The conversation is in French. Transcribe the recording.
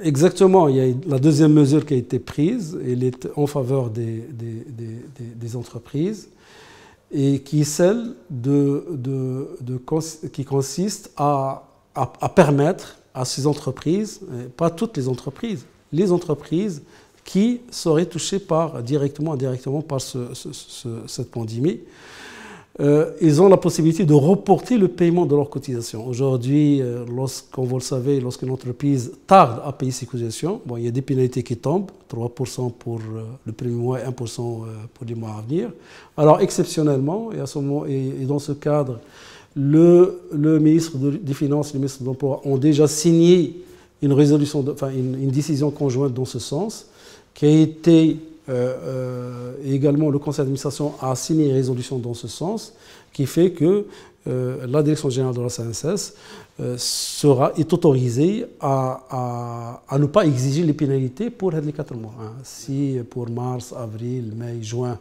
Exactement. Il y a la deuxième mesure qui a été prise, elle est en faveur des, entreprises, et qui est celle qui consiste à, permettre à ces entreprises, pas toutes les entreprises, les entreprises qui seraient touchées par, directement indirectement par cette pandémie, euh, ils ont la possibilité de reporter le paiement de leurs cotisations. Aujourd'hui, comme euh, vous le savez, lorsqu'une entreprise tarde à payer ses cotisations, bon, il y a des pénalités qui tombent, 3% pour euh, le premier mois et 1% pour les mois à venir. Alors, exceptionnellement, et, à ce moment, et, dans ce cadre, le, le ministre des Finances et le ministre de l'Emploi ont déjà signé une, résolution enfin, une, décision conjointe dans ce sens, qui a été euh, euh, et également, le conseil d'administration a signé une résolution dans ce sens, qui fait que euh, la direction générale de la CNSS sera, est autorisée à, ne pas exiger les pénalités pour les quatre mois, hein, si pour mars, avril, mai, juin.